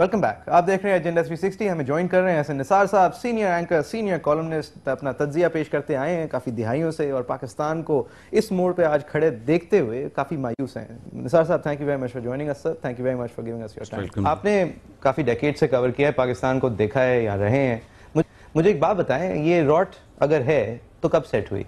Welcome back आप देख रहे हैं एजेंडा थ्री सिक्सटी हमें ज्वाइन कर रहे हैं ऐसे निसार साहब सीनियर एंकर सीनियर कॉलमनिस्ट अपना तजिया पेश करते आए हैं काफ़ी दिहाइयों से और पाकिस्तान को इस मोड़ पे आज खड़े देखते हुए काफ़ी मायूस हैं निसार साहब thank you very much for joining us sir thank you very much for giving us your time आपने काफ़ी डेकेट से कवर किया है पाकिस्तान को देखा है या रहे हैं मुझे एक बात बताएं ये रॉट अगर है तो कब सेट हुई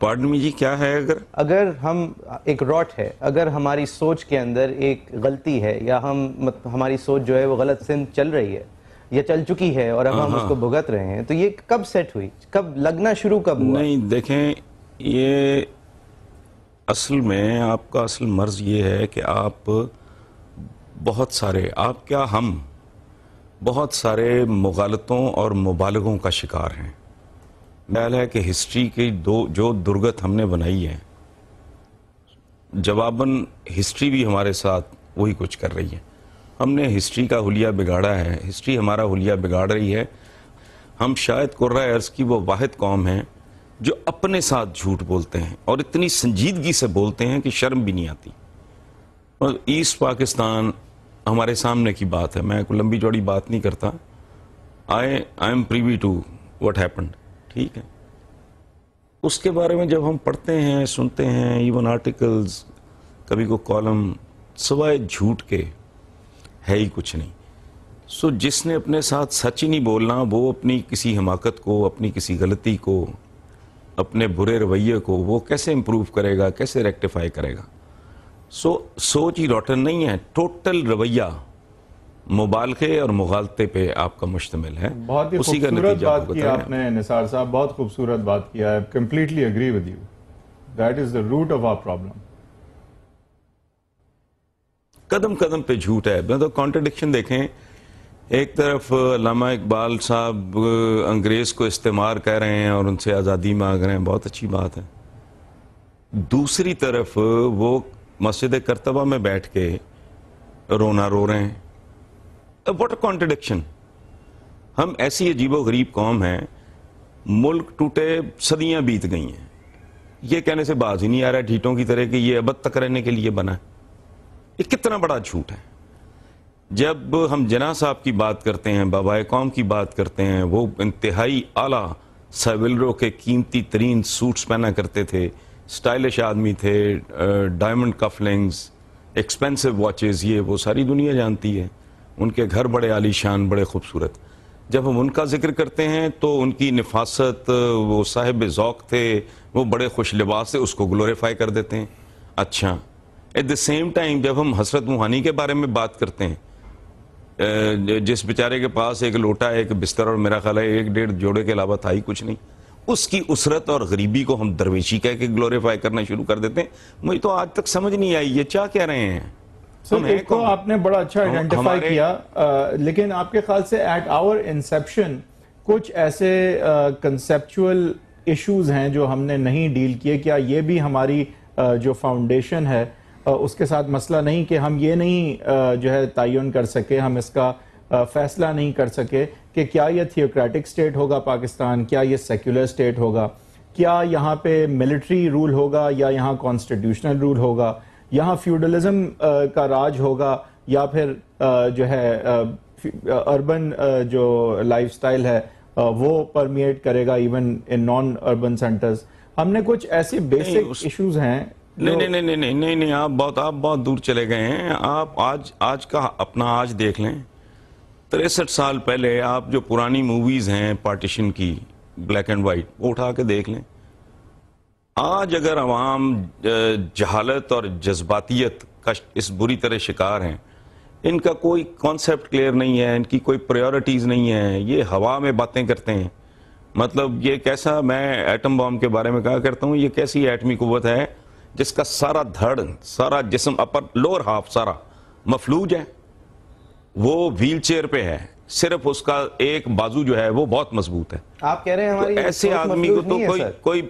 पार्ट में जी क्या है अगर अगर हम एक रॉट है अगर हमारी सोच के अंदर एक गलती है या हम मत, हमारी सोच जो है वो गलत सिंध चल रही है या चल चुकी है और अब हम हाँ, हाँ। उसको भुगत रहे हैं तो ये कब सेट हुई कब लगना शुरू कब हुआ नहीं देखें ये असल में आपका असल मर्ज ये है कि आप बहुत सारे आप क्या हम बहुत सारे मुगालतों और मुबालगों का शिकार हैं ख्याल है कि हिस्ट्री की दो जो दुर्गत हमने बनाई है जवाबन हिस्ट्री भी हमारे साथ वही कुछ कर रही है हमने हिस्ट्री का हुलिया बिगाड़ा है हिस्ट्री हमारा हुलिया बिगाड़ रही है हम शायद कुर्रा अर्ज़ की वो वाद कौम हैं जो अपने साथ झूठ बोलते हैं और इतनी संजीदगी से बोलते हैं कि शर्म भी नहीं आती और ईस्ट पाकिस्तान हमारे सामने की बात है मैं कोई लंबी चौड़ी बात नहीं करता I I am privy to what happened ठीक है उसके बारे में जब हम पढ़ते हैं सुनते हैं इवन आर्टिकल्स कभी को कॉलम सवाए झूठ के है ही कुछ नहीं सो जिसने अपने साथ सच ही नहीं बोलना वो अपनी किसी हमाकत को अपनी किसी गलती को अपने बुरे रवैये को वो कैसे इम्प्रूव करेगा कैसे रेक्टिफाई करेगा सो सोच ही रॉटन नहीं है टोटल रवैया मुबालखे और मुगालते पे आपका मुश्तमिल है बहुत ही उसी का नतीजा बात की आपने निसार साहब बहुत खूबसूरत बात किया है completely agree with you that is the root of our problem कदम कदम पे झूठ है मैं तो कॉन्ट्रडिक्शन देखें एक तरफ लामा इकबाल साहब अंग्रेज़ को इस्तेमाल कह रहे हैं और उनसे आज़ादी मांग रहे हैं बहुत अच्छी बात है दूसरी तरफ वो मस्जिद करतबा में बैठ के रोना रो रहे हैं अब वॉट कॉन्ट्रडिक्शन हम ऐसी अजीबो गरीब कौम हैं मुल्क टूटे सदियां बीत गई हैं ये कहने से बाज ही नहीं आ रहा है ढीटों की तरह कि ये अब तक रहने के लिए बना है ये कितना बड़ा झूठ है जब हम जना साहब की बात करते हैं बाबाए कौम की बात करते हैं वो इंतहाई आला सविलरों के कीमती तरीन सूट्स पहना करते थे स्टाइलिश आदमी थे डायमंड कफलिंग्स एक्सपेंसिव वॉचेस ये वो सारी दुनिया जानती है उनके घर बड़े आलीशान बड़े खूबसूरत जब हम उनका जिक्र करते हैं तो उनकी नफासत वो साहिब ओक़ थे वो बड़े खुश लिबास थे उसको ग्लोरीफाई कर देते हैं अच्छा एट द सेम टाइम जब हम हसरत मुहानी के बारे में बात करते हैं जिस बेचारे के पास एक लोटा एक बिस्तर और मेरा ख्याल है एक डेढ़ जोड़े के अलावा था ही कुछ नहीं उसकी उसरत और गरीबी को हम दरवेशी कह के ग्लोरीफाई करना शुरू कर देते हैं मुझे तो आज तक समझ नहीं आई ये क्या कह रहे हैं सर एक तो आपने बड़ा अच्छा आइडेंटिफाई किया आ, लेकिन आपके ख्याल से एट आवर इंसेप्शन कुछ ऐसे कंसेप्चुअल इश्यूज हैं जो हमने नहीं डील किए क्या ये भी हमारी आ, जो फाउंडेशन है आ, उसके साथ मसला नहीं कि हम ये नहीं आ, जो है तयन कर सके हम इसका फैसला नहीं कर सके कि क्या ये थियोक्रेटिक स्टेट होगा पाकिस्तान क्या ये सेक्युलर स्टेट होगा क्या यहाँ पे मिलिट्री रूल होगा या यहाँ कॉन्स्टिट्यूशनल रूल होगा यहाँ फ्यूडलिज्म का राज होगा या फिर जो है अर्बन जो लाइफस्टाइल है वो परमिएट करेगा even in non urban centres हमने कुछ ऐसे बेसिक इश्यूज हैं नहीं नहीं नहीं नहीं नहीं नहीं आप बहुत आप बहुत दूर चले गए हैं आप आज आज का अपना आज देख लें तिरसठ साल पहले आप जो पुरानी मूवीज़ हैं पार्टीशन की ब्लैक एंड वाइट वो उठा के देख लें आज अगर आवाम जहालत और जज्बातीत का इस बुरी तरह शिकार हैं इनका कोई कॉन्सेप्ट क्लियर नहीं है इनकी कोई प्रायोरिटीज़ नहीं है ये हवा में बातें करते हैं मतलब ये कैसा मैं एटम बॉम के बारे में कहा करता हूँ ये कैसी एटमी कुत है जिसका सारा धड़ सारा जिसम अपर लोअर हाफ सारा मफलूज है वो व्हील चेयर पे है सिर्फ उसका एक बाजू जो है वो बहुत मजबूत है आप कह रहे हैं हमारी तो ऐसे आदमी को तो कोई कोई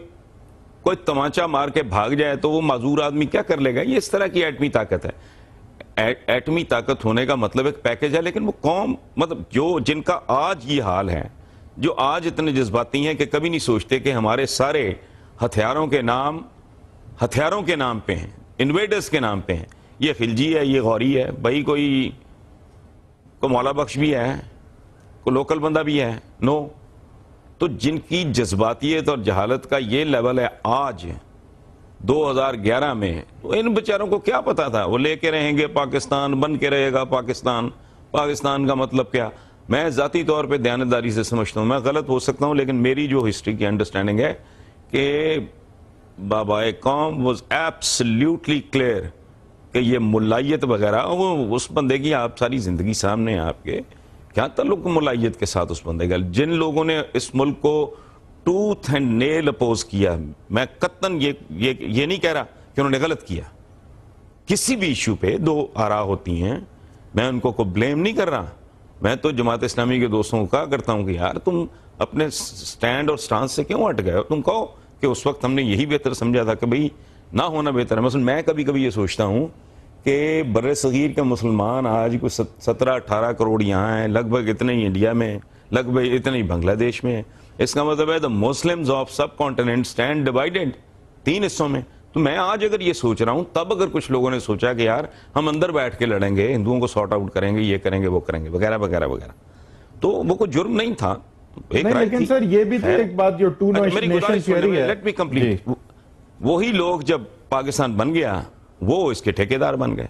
कोई तमाचा मार के भाग जाए तो वो माजूर आदमी क्या कर लेगा ये इस तरह की एटमी ताकत है एटमी ताकत होने का मतलब एक पैकेज है लेकिन वो कौम मतलब जो जिनका आज ये हाल है जो आज इतने जज्बाती हैं कि कभी नहीं सोचते कि हमारे सारे हथियारों के नाम हथियारों के नाम पे हैं इन्वेडर्स के नाम पे हैं ये खिलजी है ये गौरी है भाई कोई को मौला बख्श भी है कोई लोकल बंदा भी है नो तो जिनकी जज्बातीत और जहालत का ये लेवल है आज 2011 में तो इन बेचारों को क्या पता था वो लेके रहेंगे पाकिस्तान बन के रहेगा पाकिस्तान पाकिस्तान का मतलब क्या मैं ज़ाती तौर पे दयानतदारी से समझता हूँ मैं गलत हो सकता हूँ लेकिन मेरी जो हिस्ट्री की अंडरस्टैंडिंग है कि बाबा कॉम वॉज एब्सल्यूटली क्लियर कि ये मुलायत वगैरह वो उस बंदे की आप सारी ज़िंदगी सामने आपके क्या तल्लुक मुलायत के साथ उस बंदे का जिन लोगों ने इस मुल्क को टूथ एंड नेल अपोज किया मैं कत्तन ये ये ये नहीं कह रहा कि उन्होंने गलत किया किसी भी इशू पे दो आरा होती हैं मैं उनको को ब्लेम नहीं कर रहा मैं तो जमात इस्लामी के दोस्तों का करता हूँ कि यार तुम अपने स्टैंड और स्टांस से क्यों हट गए तुम कहो कि उस वक्त हमने यही बेहतर समझा था कि भाई ना होना बेहतर है मसल मैं कभी कभी ये सोचता हूँ कि बर सग़ीर के मुसलमान आज कुछ सत्रह अठारह करोड़ यहाँ हैं लगभग इतने ही इंडिया में लगभग इतने ही बांग्लादेश में है इसका मतलब है the Muslim of subcontinent stand divided तीन हिस्सों में तो मैं आज अगर ये सोच रहा हूँ तब अगर कुछ लोगों ने सोचा कि यार हम अंदर बैठ के लड़ेंगे हिंदुओं को सॉर्ट आउट करेंगे ये करेंगे वो करेंगे वगैरह वगैरह वगैरह तो वो कोई जुर्म नहीं था एक नहीं, लेकिन सर ये भी तो एक बात जो टू नेशन थ्योरी है लेट मी कंप्लीट वही लोग जब पाकिस्तान बन गया वो इसके ठेकेदार बन गए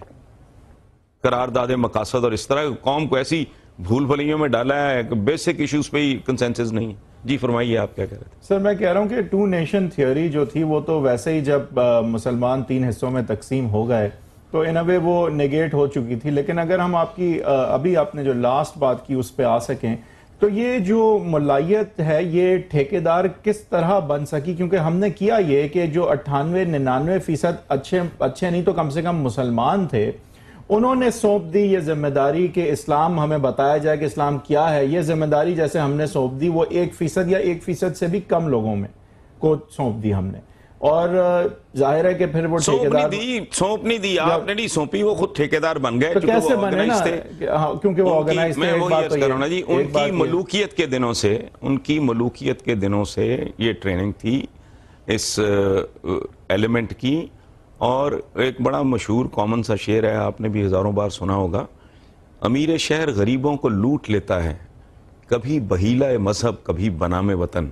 करारदादे मकासद और इस तरह कौम को ऐसी भूल भलियों में डाला है बेसिक इश्यूज पे ही कंसेंसस नहीं जी फरमाइए आप क्या कह रहे थे सर मैं कह रहा हूँ कि टू नेशन थियोरी जो थी वो तो वैसे ही जब मुसलमान तीन हिस्सों में तकसीम हो गए तो इन वे वो नेगेट हो चुकी थी लेकिन अगर हम आपकी आ, अभी आपने जो लास्ट बात की उस पर आ सकें तो ये जो मलाइत है ये ठेकेदार किस तरह बन सकी क्योंकि हमने किया ये कि जो अट्ठानवे निन्यानवे फीसद अच्छे अच्छे नहीं तो कम से कम मुसलमान थे उन्होंने सौंप दी ये जिम्मेदारी कि इस्लाम हमें बताया जाए कि इस्लाम क्या है ये जिम्मेदारी जैसे हमने सौंप दी वो एक फीसद या एक फीसद से भी कम लोगों में को सौंप दी हमने और जाहिर है कि फिर वो ठेकेदार दी सौंप नहीं दी आपने नहीं सौंपी वो खुद ठेकेदार बन गए तो कैसे बने ना हाँ, क्योंकि वो ऑर्गेनाइज मैं वो बात तो कर रहा जी उनकी मलूकियत के दिनों से उनकी मलूकियत के दिनों से ये ट्रेनिंग थी इस एलिमेंट की और एक बड़ा मशहूर कॉमन सा शेर है आपने भी हज़ारों बार सुना होगा अमीर शहर गरीबों को लूट लेता है कभी बहीला मजहब कभी बना में वतन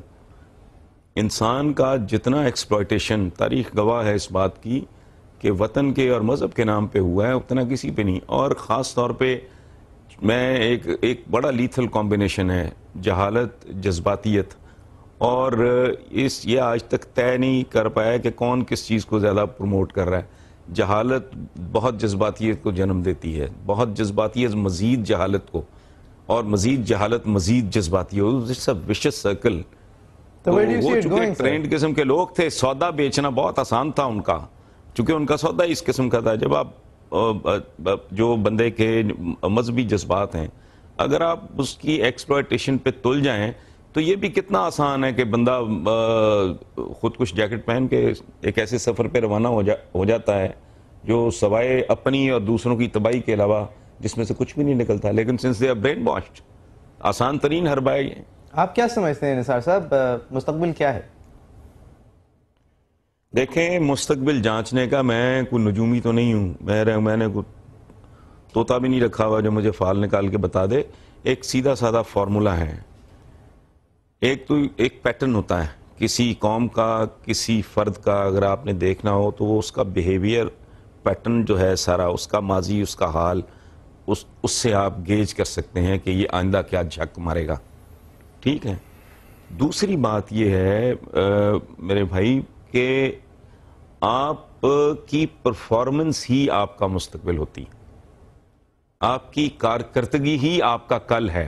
इंसान का जितना एक्सप्लॉयटेशन तारीख गवाह है इस बात की कि वतन के और मज़हब के नाम पे हुआ है उतना किसी पे नहीं और ख़ास तौर पे मैं एक एक बड़ा लीथल कॉम्बिनेशन है जहालत जज्बातीत और इस ये आज तक तय नहीं कर पाया कि कौन किस चीज़ को ज़्यादा प्रमोट कर रहा है जहालत बहुत जज्बातीत को जन्म देती है बहुत जज्बातियत मज़ीद जहालत को और मज़ीद जहालत मज़ीद जज्बातियत इट्स अ विशस सर्कल तो, वो चूंकि ट्रेंड किस्म के लोग थे सौदा बेचना बहुत आसान था उनका चूंकि उनका सौदा इस किस्म का था जब आप जो बंदे के मजहबी जज्बात हैं अगर आप उसकी एक्सप्लाइटेशन पे तुल जाएं तो ये भी कितना आसान है कि बंदा खुद कुछ जैकेट पहन के एक ऐसे सफ़र पे रवाना हो जा हो जाता है जो सवाए अपनी और दूसरों की तबाही के अलावा जिसमें से कुछ भी नहीं निकलता लेकिन since they are brainwashed आसान तरीन हर हरबाई आप क्या समझते हैं निसार साहब मुस्तबिल क्या है देखें मुस्तबिल जांचने का मैं कोई नजूमी तो नहीं हूँ मैं मैंने को तोता भी नहीं रखा हुआ जो मुझे फाल निकाल के बता दे एक सीधा साधा फार्मूला है एक तो एक पैटर्न होता है किसी कौम का किसी फ़र्द का अगर आपने देखना हो तो वो उसका बिहेवियर पैटर्न जो है सारा उसका माजी उसका हाल उस उससे आप गेज कर सकते हैं कि ये आइंदा क्या झक मारेगा ठीक है दूसरी बात यह है आ, मेरे भाई के आप की परफॉर्मेंस ही आपका मुस्तबिल होती आपकी कारकर्दगी ही आपका कल है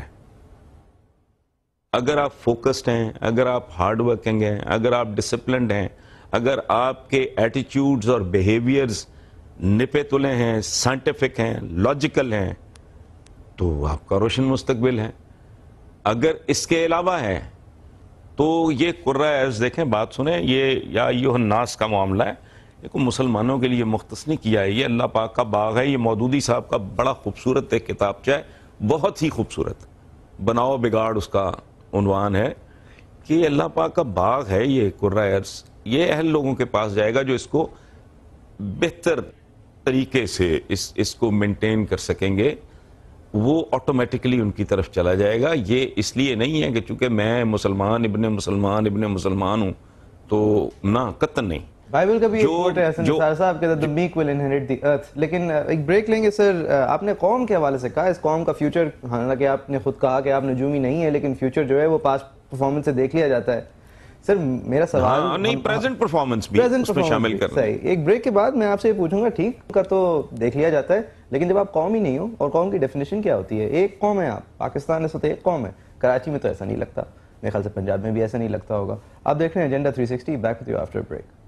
अगर आप फोकस्ड हैं अगर आप हार्ड वर्किंग हैं अगर आप डिसिप्लिन हैं अगर आपके एटीट्यूड्स और बिहेवियर्स निपे तुले हैं साइंटिफिक हैं लॉजिकल हैं तो आपका रोशन मुस्तकबिल है अगर इसके अलावा है तो ये कुर्रा अर्ज देखें बात सुने ये या यो नास का मामला है देखो मुसलमानों के लिए मुख्तस नहीं किया है ये अल्लाह पाक का बाग है ये मौदूदी साहब का बड़ा खूबसूरत एक किताब है बहुत ही खूबसूरत बनाओ बिगाड़ उसका उनवान है कि अल्लाह पाक का बाग है ये कुर्रा अर्ज ये अहल लोगों के पास जाएगा जो इसको बेहतर तरीके से इस इसको मेंटेन कर सकेंगे वो ऑटोमेटिकली उनकी तरफ चला जाएगा ये इसलिए नहीं है कि चूंकि मैं मुसलमान इबन मुसलमान इबन मुसलमान हूँ तो ना कतन नहीं बाइबल का भी जो, है जो, साहब के meek will inherit the earth लेकिन एक ब्रेक लेंगे सर आपने कौम के हवाले से कहा इस कौम का फ्यूचर हालांकि आपने खुद कहा कि आप नजूमी नहीं है लेकिन फ्यूचर जो है वो पास परफॉर्मेंस से देख लिया जाता है सर मेरा सवाल हाँ, नहीं प्रेजेंट परफॉर्मेंस हाँ, भी प्रेजेंट उसमें शामिल कर सही एक ब्रेक के बाद मैं आपसे ये पूछूंगा ठीक का तो देख लिया जाता है लेकिन जब आप कौम ही नहीं हो और कौम की डेफिनेशन क्या होती है एक कौम है आप पाकिस्तान इस वक्त एक कौम है कराची में तो ऐसा नहीं लगता मेरे ख्याल से पंजाब में भी ऐसा नहीं लगता होगा आप देख रहे हैं agenda sixty back with you after break